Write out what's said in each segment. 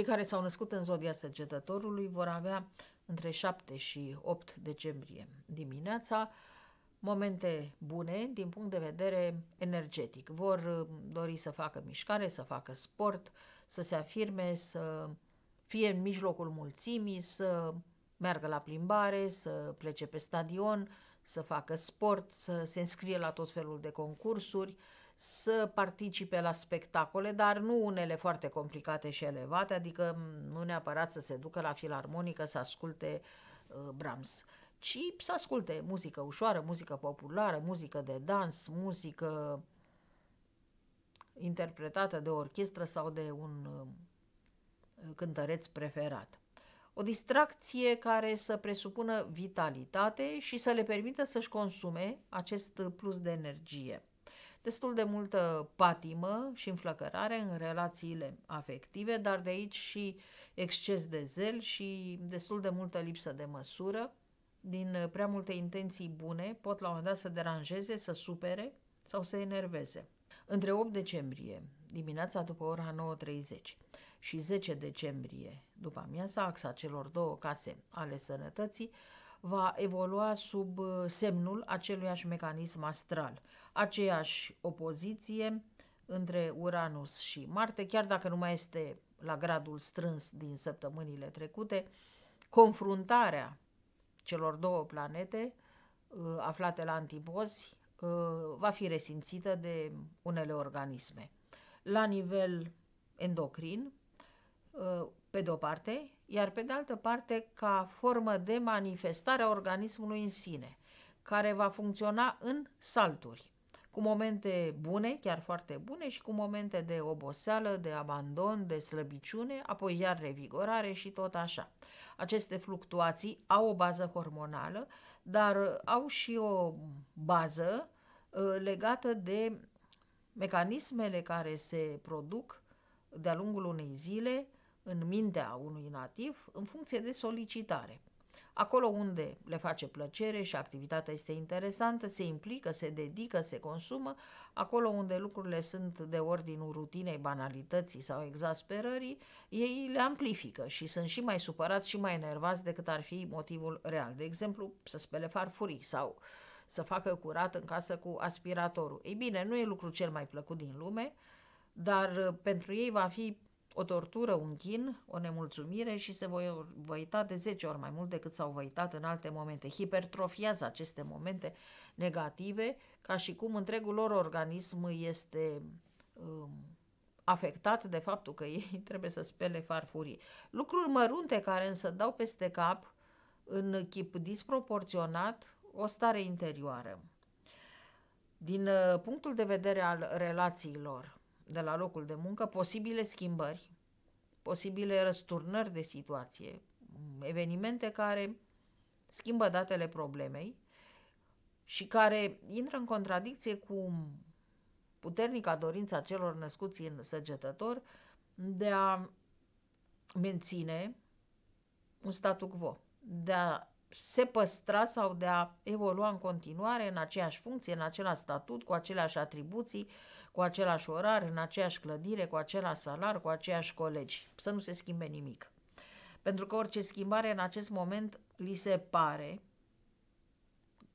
Cei care s-au născut în zodia săgetătorului vor avea între 7 și 8 decembrie dimineața momente bune din punct de vedere energetic. Vor uh, dori să facă mișcare, să facă sport, să se afirme, să fie în mijlocul mulțimii, să meargă la plimbare, să plece pe stadion, să facă sport, să se înscrie la tot felul de concursuri, să participe la spectacole, dar nu unele foarte complicate și elevate, adică nu neapărat să se ducă la filarmonică să asculte uh, Brahms, ci să asculte muzică ușoară, muzică populară, muzică de dans, muzică interpretată de o orchestră sau de un uh, cântăreț preferat. O distracție care să presupună vitalitate și să le permită să-și consume acest plus de energie destul de multă patimă și înflăcărare în relațiile afective, dar de aici și exces de zel și destul de multă lipsă de măsură, din uh, prea multe intenții bune, pot la un moment dat să deranjeze, să supere sau să enerveze. Între 8 decembrie, dimineața după ora 9.30 și 10 decembrie, după amiaza, axa celor două case ale sănătății, va evolua sub uh, semnul aceluiași mecanism astral, aceeași opoziție între Uranus și Marte, chiar dacă nu mai este la gradul strâns din săptămânile trecute, confruntarea celor două planete uh, aflate la antipozi uh, va fi resimțită de unele organisme. La nivel endocrin, pe de-o parte, iar pe de altă parte ca formă de manifestare a organismului în sine, care va funcționa în salturi, cu momente bune, chiar foarte bune, și cu momente de oboseală, de abandon, de slăbiciune, apoi iar revigorare și tot așa. Aceste fluctuații au o bază hormonală, dar au și o bază ă, legată de mecanismele care se produc de-a lungul unei zile, în mintea unui nativ în funcție de solicitare. Acolo unde le face plăcere și activitatea este interesantă, se implică, se dedică, se consumă, acolo unde lucrurile sunt de ordinul rutinei, banalității sau exasperării, ei le amplifică și sunt și mai supărați și mai enervați decât ar fi motivul real. De exemplu, să spele farfurii sau să facă curat în casă cu aspiratorul. Ei bine, nu e lucru cel mai plăcut din lume, dar uh, pentru ei va fi o tortură, un chin, o nemulțumire și se voi văita de 10 ori mai mult decât s-au văitat în alte momente. Hipertrofiază aceste momente negative ca și cum întregul lor organism este um, afectat de faptul că ei trebuie să spele farfurii. Lucruri mărunte care însă dau peste cap în chip disproporționat o stare interioară. Din uh, punctul de vedere al relațiilor, de la locul de muncă posibile schimbări, posibile răsturnări de situație, evenimente care schimbă datele problemei și care intră în contradicție cu puternica dorință a celor născuți în săgetător de a menține un statu quo, de a se păstra sau de a evolua în continuare în aceeași funcție, în același statut, cu aceleași atribuții, cu același orar, în aceeași clădire, cu același salar, cu aceiași colegi. Să nu se schimbe nimic. Pentru că orice schimbare în acest moment li se pare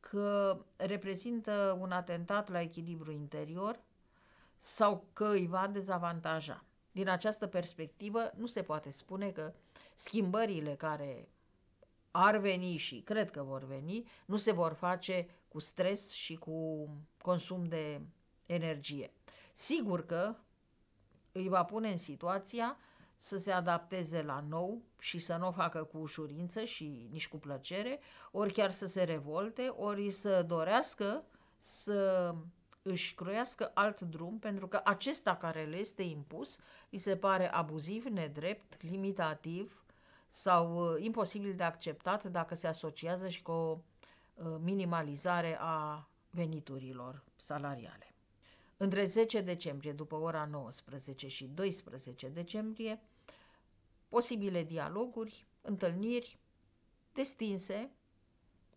că reprezintă un atentat la echilibru interior sau că îi va dezavantaja. Din această perspectivă, nu se poate spune că schimbările care ar veni și cred că vor veni, nu se vor face cu stres și cu consum de energie. Sigur că îi va pune în situația să se adapteze la nou și să nu o facă cu ușurință și nici cu plăcere, ori chiar să se revolte, ori să dorească să își croiască alt drum, pentru că acesta care le este impus îi se pare abuziv, nedrept, limitativ, sau uh, imposibil de acceptat dacă se asociază și cu o uh, minimalizare a veniturilor salariale. Între 10 decembrie, după ora 19 și 12 decembrie, posibile dialoguri, întâlniri destinse,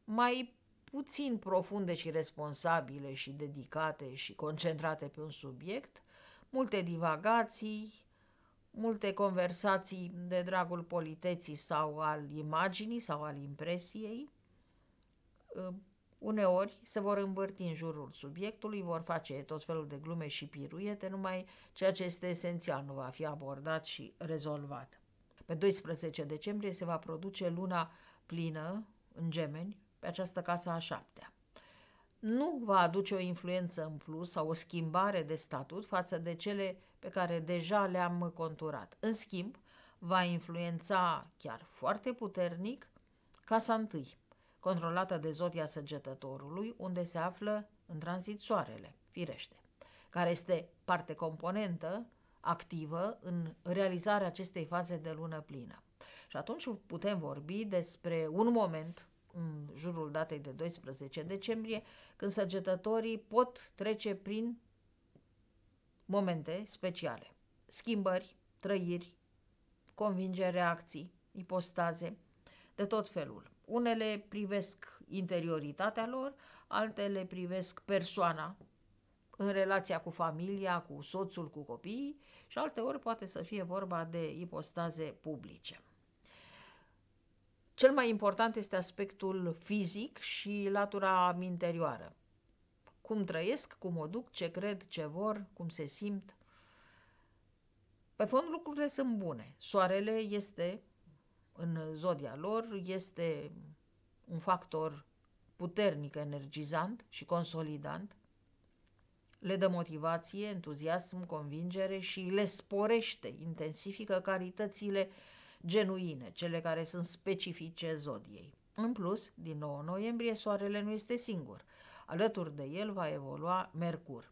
mai puțin profunde și responsabile și dedicate și concentrate pe un subiect, multe divagații, multe conversații de dragul politeții sau al imaginii sau al impresiei. Ă, uneori se vor învârti în jurul subiectului, vor face tot felul de glume și piruiete, numai ceea ce este esențial nu va fi abordat și rezolvat. Pe 12 decembrie se va produce luna plină în gemeni pe această casă a șaptea nu va aduce o influență în plus sau o schimbare de statut față de cele pe care deja le-am conturat. În schimb, va influența chiar foarte puternic Casa Întâi, controlată de zodia săgetătorului, unde se află în tranzit soarele, firește, care este parte componentă activă în realizarea acestei faze de lună plină. Și atunci putem vorbi despre un moment în jurul datei de 12 decembrie, când săgetătorii pot trece prin momente speciale. Schimbări, trăiri, convingeri, reacții, ipostaze, de tot felul. Unele privesc interioritatea lor, altele privesc persoana în relația cu familia, cu soțul, cu copiii și alte ori poate să fie vorba de ipostaze publice. Cel mai important este aspectul fizic și latura interioară. Cum trăiesc, cum o duc, ce cred, ce vor, cum se simt. Pe fond lucrurile sunt bune. Soarele este în zodia lor, este un factor puternic, energizant și consolidant. Le dă motivație, entuziasm, convingere și le sporește, intensifică caritățile uh, genuine, cele care sunt specifice zodiei. În plus, din 9 noiembrie, soarele nu este singur. Alături de el va evolua Mercur.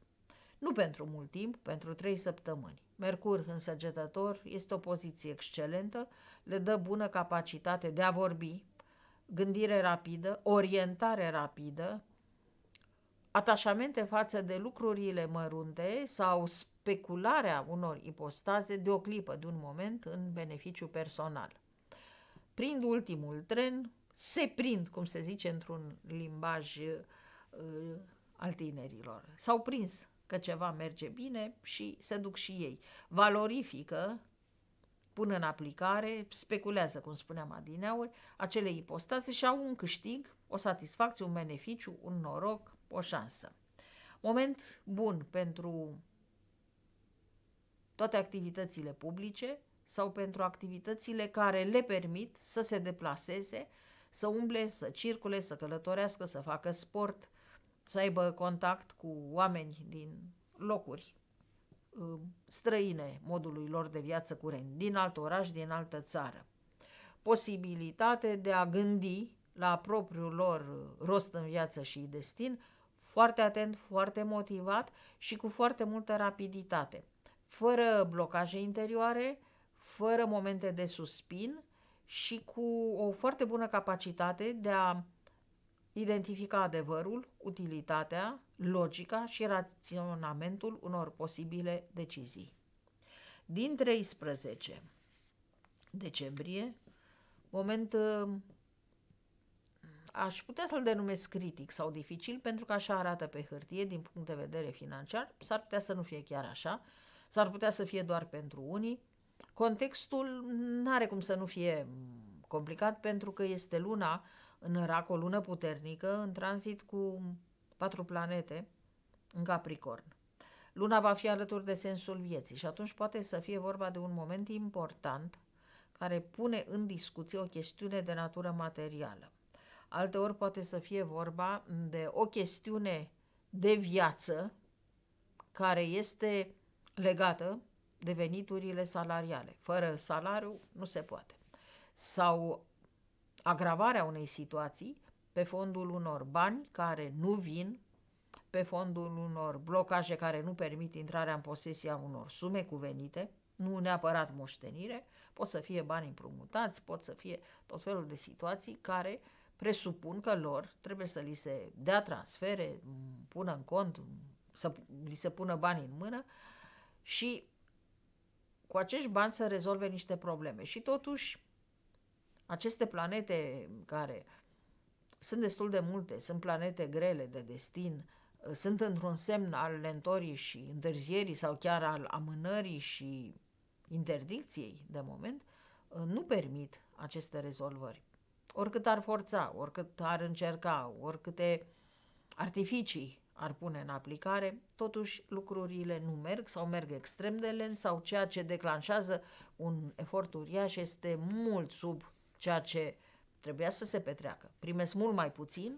Nu pentru mult timp, pentru 3 săptămâni. Mercur în săgetător este o poziție excelentă, le dă bună capacitate de a vorbi, gândire rapidă, orientare rapidă, atașamente față de lucrurile mărunte sau specularea unor ipostaze de o clipă, de un moment, în beneficiu personal. Prind ultimul tren, se prind, cum se zice într-un limbaj uh, al tinerilor. S-au prins că ceva merge bine și se duc și ei. Valorifică, pun în aplicare, speculează, cum spuneam adineauri, acele ipostaze și au un câștig, o satisfacție, un beneficiu, un noroc, o șansă. Moment bun pentru toate activitățile publice sau pentru activitățile care le permit să se deplaseze, să umble, să circule, să călătorească, să facă sport, să aibă contact cu oameni din locuri uh, străine modului lor de viață curent, din alt oraș, din altă țară. Posibilitate de a gândi la propriul lor uh, rost în viață și destin, foarte atent, foarte motivat și cu foarte multă rapiditate fără blocaje interioare, fără momente de suspin și cu o foarte bună capacitate de a identifica adevărul, utilitatea, logica și raționamentul unor posibile decizii. Din 13 decembrie, moment uh, aș putea să-l denumesc critic sau dificil pentru că așa arată pe hârtie din punct de vedere financiar, s-ar putea să nu fie chiar așa, S-ar putea să fie doar pentru unii. Contextul nu are cum să nu fie complicat pentru că este luna în rac, o lună puternică, în tranzit cu patru planete în Capricorn. Luna va fi alături de sensul vieții și atunci poate să fie vorba de un moment important care pune în discuție o chestiune de natură materială. Alteori poate să fie vorba de o chestiune de viață care este legată de veniturile salariale. Fără salariu nu se poate. Sau agravarea unei situații pe fondul unor bani care nu vin, pe fondul unor blocaje care nu permit intrarea în posesia unor sume cuvenite, nu neapărat moștenire, pot să fie bani împrumutați, pot să fie tot felul de situații care presupun că lor trebuie să li se dea transfere, pună în cont, să li se pună bani în mână, uh, și cu acești bani să rezolve niște probleme. Și totuși, aceste planete care sunt destul de multe, sunt planete grele de destin, sunt într-un semn al lentorii și întârzierii sau chiar al amânării și interdicției de moment, nu permit aceste rezolvări. Oricât ar forța, oricât ar încerca, oricâte artificii ar pune în aplicare, totuși lucrurile nu merg sau merg extrem de lent sau ceea ce declanșează un efort uriaș este mult sub ceea ce trebuia să se petreacă. Primesc mult mai puțin,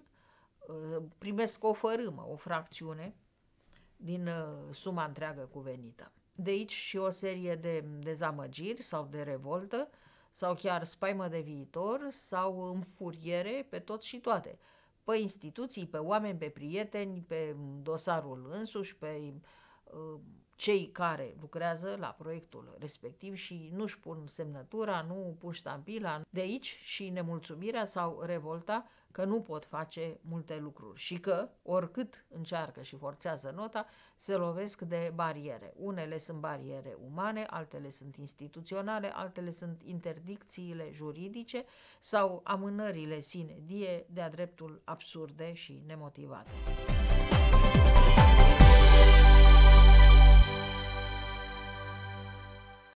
uh, primesc o fărâmă, o fracțiune din uh, suma întreagă cuvenită. De aici și o serie de dezamăgiri sau de revoltă sau chiar spaimă de viitor sau înfuriere pe tot și toate pe instituții, pe oameni, pe prieteni, pe dosarul însuși, pe uh, cei care lucrează la proiectul respectiv și nu-și pun semnătura, nu pun ștampila de aici și nemulțumirea sau revolta că nu pot face multe lucruri și că, oricât încearcă și forțează nota, se lovesc de bariere. Unele sunt bariere umane, altele sunt instituționale, altele sunt interdicțiile juridice sau amânările sine die de-a dreptul absurde și nemotivate.